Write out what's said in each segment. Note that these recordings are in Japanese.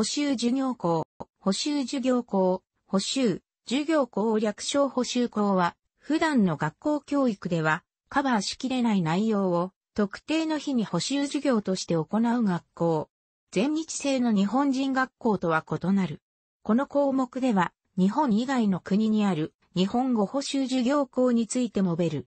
補修授業校、補修授業校、補修、授業校を略称補修校は、普段の学校教育では、カバーしきれない内容を、特定の日に補修授業として行う学校。全日制の日本人学校とは異なる。この項目では、日本以外の国にある日本語補修授業校について述べる。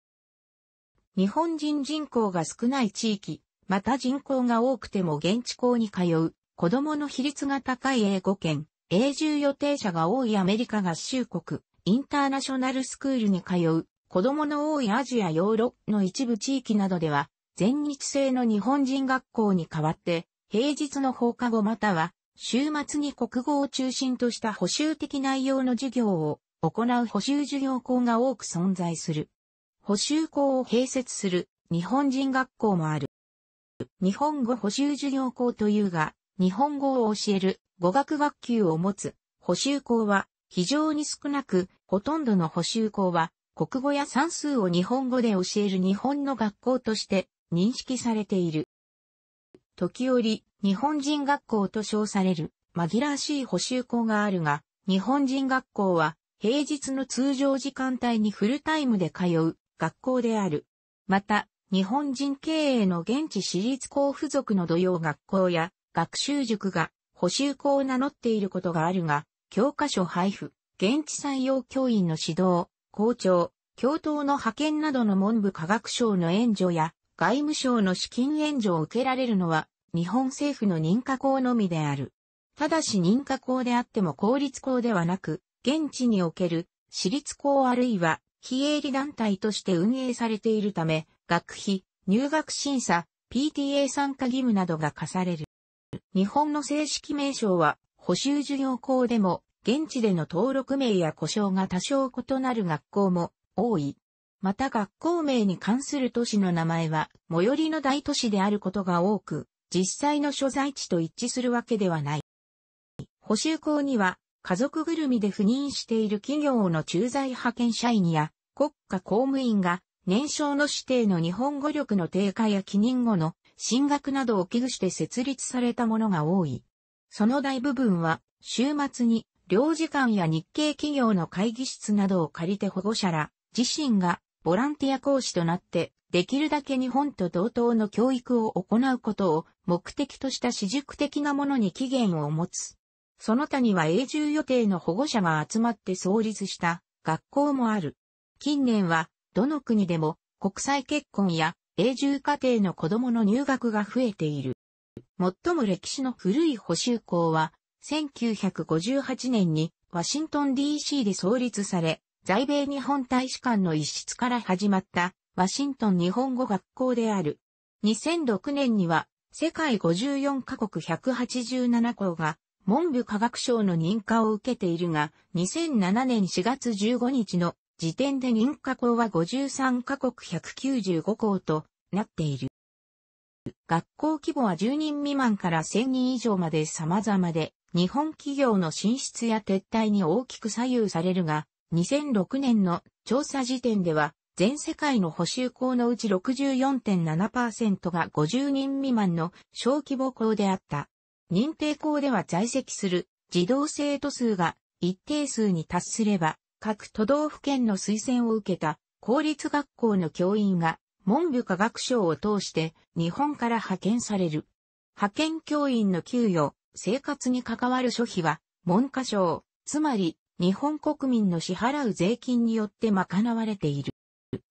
日本人人口が少ない地域、また人口が多くても現地校に通う子供の比率が高い英語圏、永住予定者が多いアメリカ合衆国、インターナショナルスクールに通う、子供の多いアジアヨーロッの一部地域などでは、全日制の日本人学校に代わって、平日の放課後または、週末に国語を中心とした補修的内容の授業を行う補修授業校が多く存在する。補修校を併設する日本人学校もある。日本語補修授業校というが、日本語を教える語学学級を持つ補修校は非常に少なく、ほとんどの補修校は国語や算数を日本語で教える日本の学校として認識されている。時折、日本人学校と称される紛らわしい補修校があるが、日本人学校は平日の通常時間帯にフルタイムで通う学校である。また、日本人経営の現地私立校付属の土曜学校や学習塾が補修校を名乗っていることがあるが、教科書配布、現地採用教員の指導、校長、教頭の派遣などの文部科学省の援助や外務省の資金援助を受けられるのは日本政府の認可校のみである。ただし認可校であっても公立校ではなく、現地における私立校あるいは非営利団体として運営されているため、学費、入学審査、PTA 参加義務などが課される。日本の正式名称は、補修授業校でも、現地での登録名や故障が多少異なる学校も多い。また学校名に関する都市の名前は、最寄りの大都市であることが多く、実際の所在地と一致するわけではない。補修校には、家族ぐるみで赴任している企業の駐在派遣社員や国家公務員が、年少の指定の日本語力の低下や記任後の進学などを危惧して設立されたものが多い。その大部分は、週末に、領事館や日系企業の会議室などを借りて保護者ら、自身がボランティア講師となって、できるだけ日本と同等の教育を行うことを目的とした私塾的なものに起源を持つ。その他には永住予定の保護者が集まって創立した学校もある。近年は、どの国でも国際結婚や永住家庭の子供の入学が増えている。最も歴史の古い補修校は、1958年にワシントン DC で創立され、在米日本大使館の一室から始まったワシントン日本語学校である。2006年には世界54カ国187校が文部科学省の認可を受けているが、2007年4月15日の時点で認可校は53カ国195校となっている。学校規模は10人未満から1000人以上まで様々で、日本企業の進出や撤退に大きく左右されるが、2006年の調査時点では、全世界の補修校のうち64.7%が50人未満の小規模校であった。認定校では在籍する児童生徒数が一定数に達すれば各都道府県の推薦を受けた公立学校の教員が文部科学省を通して日本から派遣される。派遣教員の給与、生活に関わる諸費は文科省、つまり日本国民の支払う税金によって賄われている。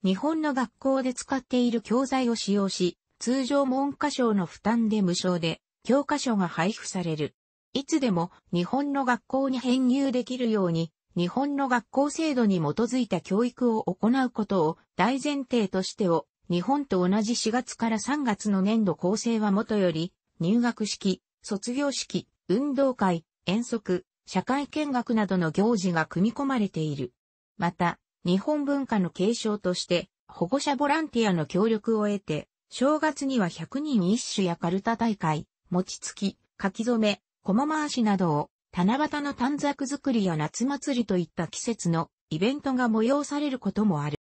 日本の学校で使っている教材を使用し、通常文科省の負担で無償で教科書が配布される。いつでも日本の学校に編入できるように日本の学校制度に基づいた教育を行うことを大前提としてを、日本と同じ4月から3月の年度構成はもとより、入学式、卒業式、運動会、遠足、社会見学などの行事が組み込まれている。また、日本文化の継承として、保護者ボランティアの協力を得て、正月には100人一種やカルタ大会、餅つき、書き初め、駒回しなどを七夕の短冊作りや夏祭りといった季節のイベントが催されることもある。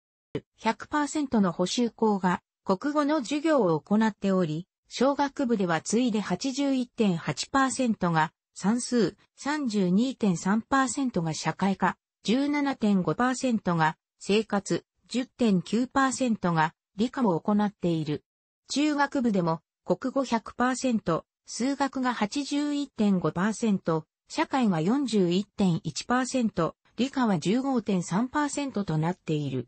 100%の補修校が国語の授業を行っており、小学部ではついで81.8%が算数、32.3%が社会科、17.5%が生活、10.9%が理科を行っている。中学部でも国語100%、数学が81.5%、社会が41.1%、理科は15.3%となっている。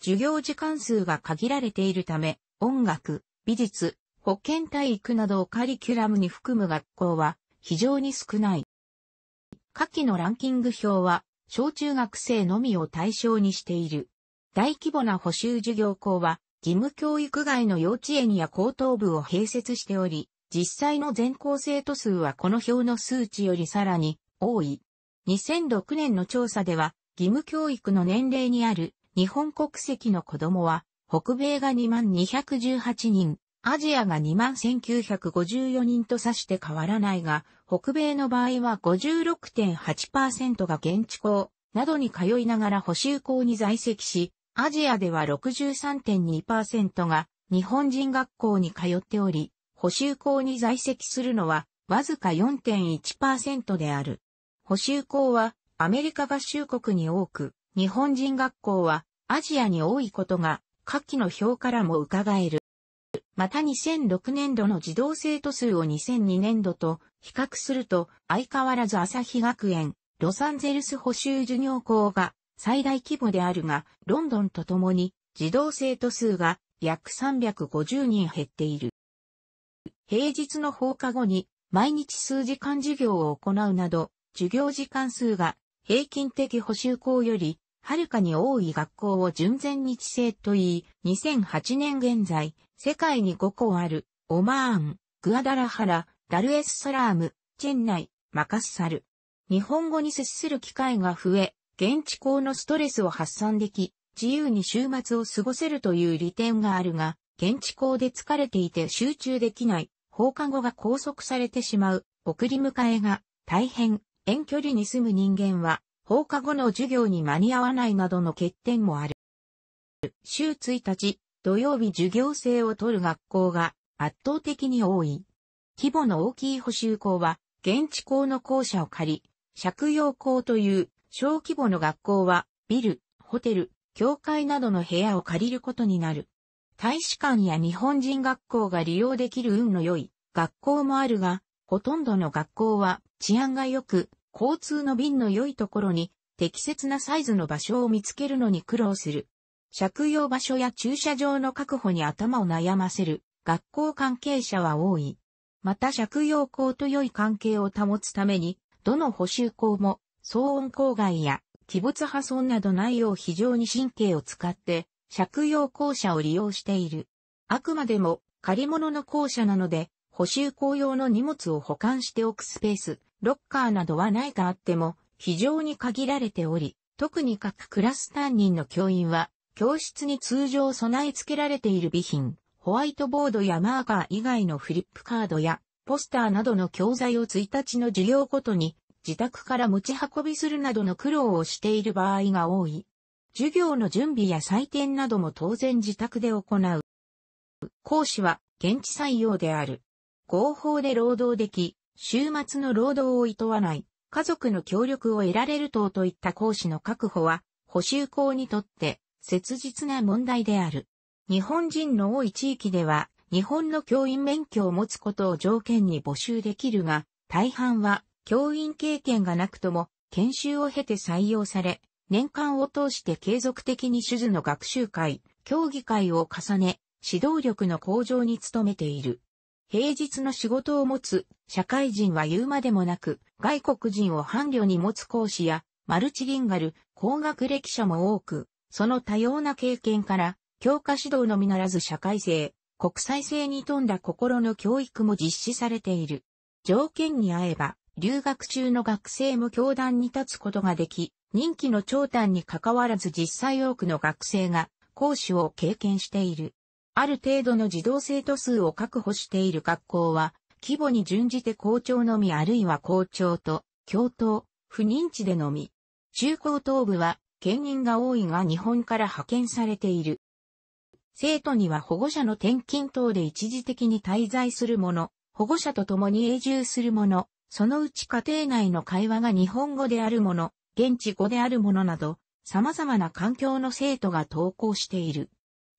授業時間数が限られているため、音楽、美術、保健体育などをカリキュラムに含む学校は非常に少ない。下記のランキング表は、小中学生のみを対象にしている。大規模な補修授業校は、義務教育外の幼稚園や高等部を併設しており、実際の全校生徒数はこの表の数値よりさらに多い。2006年の調査では、義務教育の年齢にある日本国籍の子供は、北米が2218人、アジアが21954人と指して変わらないが、北米の場合は56.8%が現地校などに通いながら補修校に在籍し、アジアでは63.2%が日本人学校に通っており、補修校に在籍するのは、わずか4.1%である。補修校は、アメリカ合衆国に多く、日本人学校は、アジアに多いことが、下記の表からも伺える。また2006年度の児童生徒数を2002年度と比較すると相変わらず朝日学園、ロサンゼルス補修授業校が最大規模であるが、ロンドンとともに児童生徒数が約350人減っている。平日の放課後に毎日数時間授業を行うなど、授業時間数が平均的補修校よりはるかに多い学校を純然日制と言い、2008年現在、世界に5校ある、オマーン、グアダラハラ、ダルエスサラーム、チェンナイ、マカッサル。日本語に接する機会が増え、現地校のストレスを発散でき、自由に週末を過ごせるという利点があるが、現地校で疲れていて集中できない放課後が拘束されてしまう、送り迎えが大変、遠距離に住む人間は、放課後の授業に間に合わないなどの欠点もある。週1日、土曜日授業制を取る学校が圧倒的に多い。規模の大きい補修校は、現地校の校舎を借り、借用校という小規模の学校は、ビル、ホテル、教会などの部屋を借りることになる。大使館や日本人学校が利用できる運の良い学校もあるが、ほとんどの学校は治安が良く、交通の便の良いところに適切なサイズの場所を見つけるのに苦労する。借用場所や駐車場の確保に頭を悩ませる学校関係者は多い。また借用校と良い関係を保つために、どの補修校も騒音公害や器物破損などないよう非常に神経を使って借用校舎を利用している。あくまでも借り物の校舎なので、補修校用の荷物を保管しておくスペース、ロッカーなどはないがあっても、非常に限られており、特に各クラス担任の教員は、教室に通常備え付けられている備品、ホワイトボードやマーカー以外のフリップカードや、ポスターなどの教材を1日の授業ごとに、自宅から持ち運びするなどの苦労をしている場合が多い。授業の準備や採点なども当然自宅で行う。講師は現地採用である。合法で労働でき、週末の労働を厭わない、家族の協力を得られる等といった講師の確保は、補修校にとって切実な問題である。日本人の多い地域では、日本の教員免許を持つことを条件に募集できるが、大半は教員経験がなくとも研修を経て採用され、年間を通して継続的に手術の学習会、競技会を重ね、指導力の向上に努めている。平日の仕事を持つ社会人は言うまでもなく、外国人を伴侶に持つ講師や、マルチリンガル、高学歴者も多く、その多様な経験から、教科指導のみならず社会性、国際性に富んだ心の教育も実施されている。条件に合えば、留学中の学生も教壇に立つことができ、任期の長短に関わらず実際多くの学生が講師を経験している。ある程度の児童生徒数を確保している学校は、規模に準じて校長のみあるいは校長と、教頭、不認知でのみ。中高等部は、県人が多いが日本から派遣されている。生徒には保護者の転勤等で一時的に滞在する者、保護者と共に永住する者、そのうち家庭内の会話が日本語である者、現地語であるものなど、様々な環境の生徒が登校している。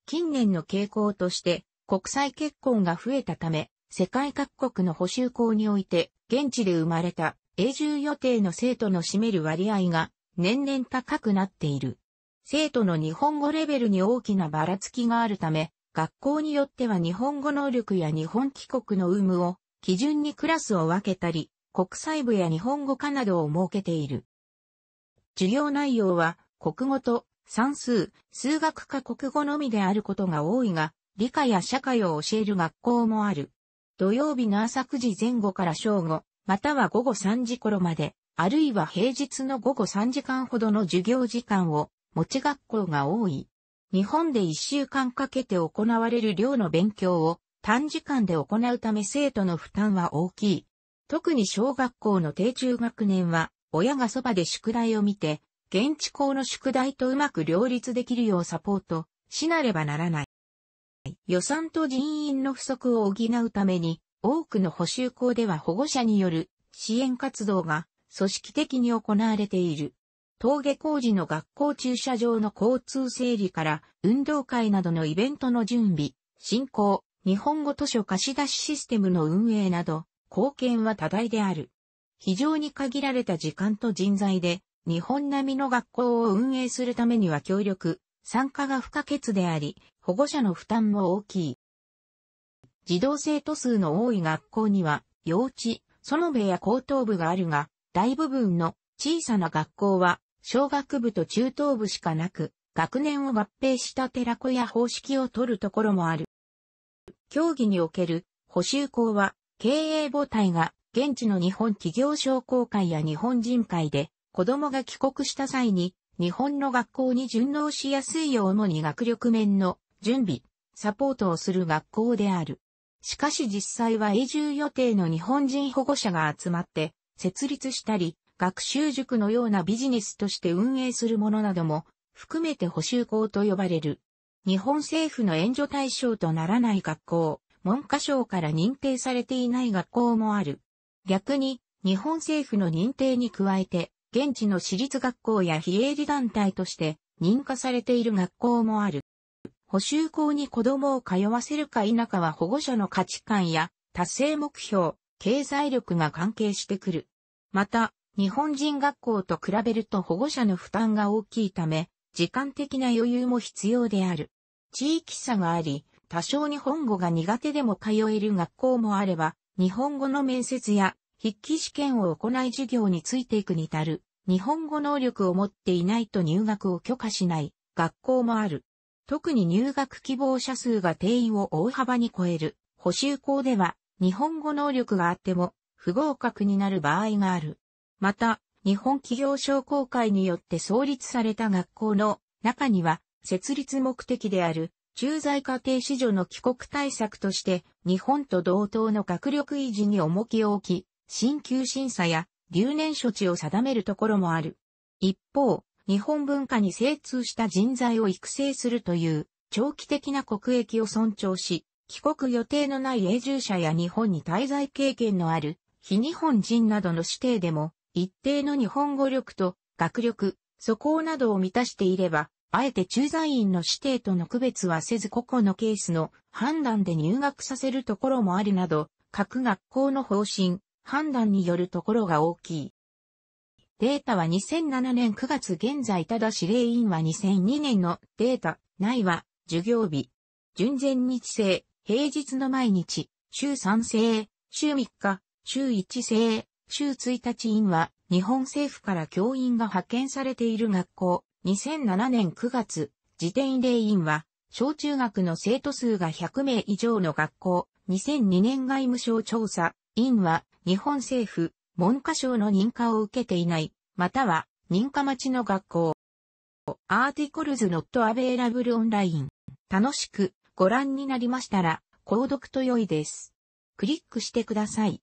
近年の傾向として、国際結婚が増えたため、世界各国の補修校において、現地で生まれた永住予定の生徒の占める割合が年々高くなっている。生徒の日本語レベルに大きなばらつきがあるため、学校によっては日本語能力や日本帰国の有無を基準にクラスを分けたり、国際部や日本語科などを設けている。授業内容は、国語と算数、数学科国語のみであることが多いが、理科や社会を教える学校もある。土曜日の朝9時前後から正午、または午後3時頃まで、あるいは平日の午後3時間ほどの授業時間を持ち学校が多い。日本で1週間かけて行われる量の勉強を短時間で行うため生徒の負担は大きい。特に小学校の低中学年は親がそばで宿題を見て、現地校の宿題とうまく両立できるようサポートしなればならない。予算と人員の不足を補うために、多くの補修校では保護者による支援活動が組織的に行われている。峠工事の学校駐車場の交通整理から運動会などのイベントの準備、進行、日本語図書貸し出しシステムの運営など、貢献は多大である。非常に限られた時間と人材で、日本並みの学校を運営するためには協力、参加が不可欠であり、保護者の負担も大きい。児童生徒数の多い学校には、幼稚、園部や高等部があるが、大部分の小さな学校は、小学部と中等部しかなく、学年を合併した寺子や方式を取るところもある。競技における補修校は、経営母体が現地の日本企業商工会や日本人会で、子供が帰国した際に、日本の学校に順応しやすいよう主に学力面の準備、サポートをする学校である。しかし実際は永住予定の日本人保護者が集まって、設立したり、学習塾のようなビジネスとして運営するものなども含めて補修校と呼ばれる。日本政府の援助対象とならない学校、文科省から認定されていない学校もある。逆に、日本政府の認定に加えて、現地の私立学校や非営利団体として認可されている学校もある。補修校に子供を通わせるか否かは保護者の価値観や達成目標、経済力が関係してくる。また、日本人学校と比べると保護者の負担が大きいため、時間的な余裕も必要である。地域差があり、多少日本語が苦手でも通える学校もあれば、日本語の面接や筆記試験を行い授業についていくにたる、日本語能力を持っていないと入学を許可しない学校もある。特に入学希望者数が定員を大幅に超える補修校では日本語能力があっても不合格になる場合がある。また、日本企業商工会によって創立された学校の中には設立目的である駐在家庭子女の帰国対策として日本と同等の学力維持に重きを置き、進級審査や留年処置を定めるところもある。一方、日本文化に精通した人材を育成するという長期的な国益を尊重し、帰国予定のない永住者や日本に滞在経験のある非日本人などの指定でも一定の日本語力と学力、素行などを満たしていればあえて駐在員の指定との区別はせず個々のケースの判断で入学させるところもありなど、各学校の方針、判断によるところが大きい。データは2007年9月現在ただ司令員は2002年のデータ内は授業日、純前日制、平日の毎日、週3制、週3日、週1制、週1日員は日本政府から教員が派遣されている学校、2007年9月、時点霊院は、小中学の生徒数が100名以上の学校、2002年外務省調査、院は、日本政府、文科省の認可を受けていない、または、認可待ちの学校。アーティコルズノットアベイラブルオンライン。楽しくご覧になりましたら、購読と良いです。クリックしてください。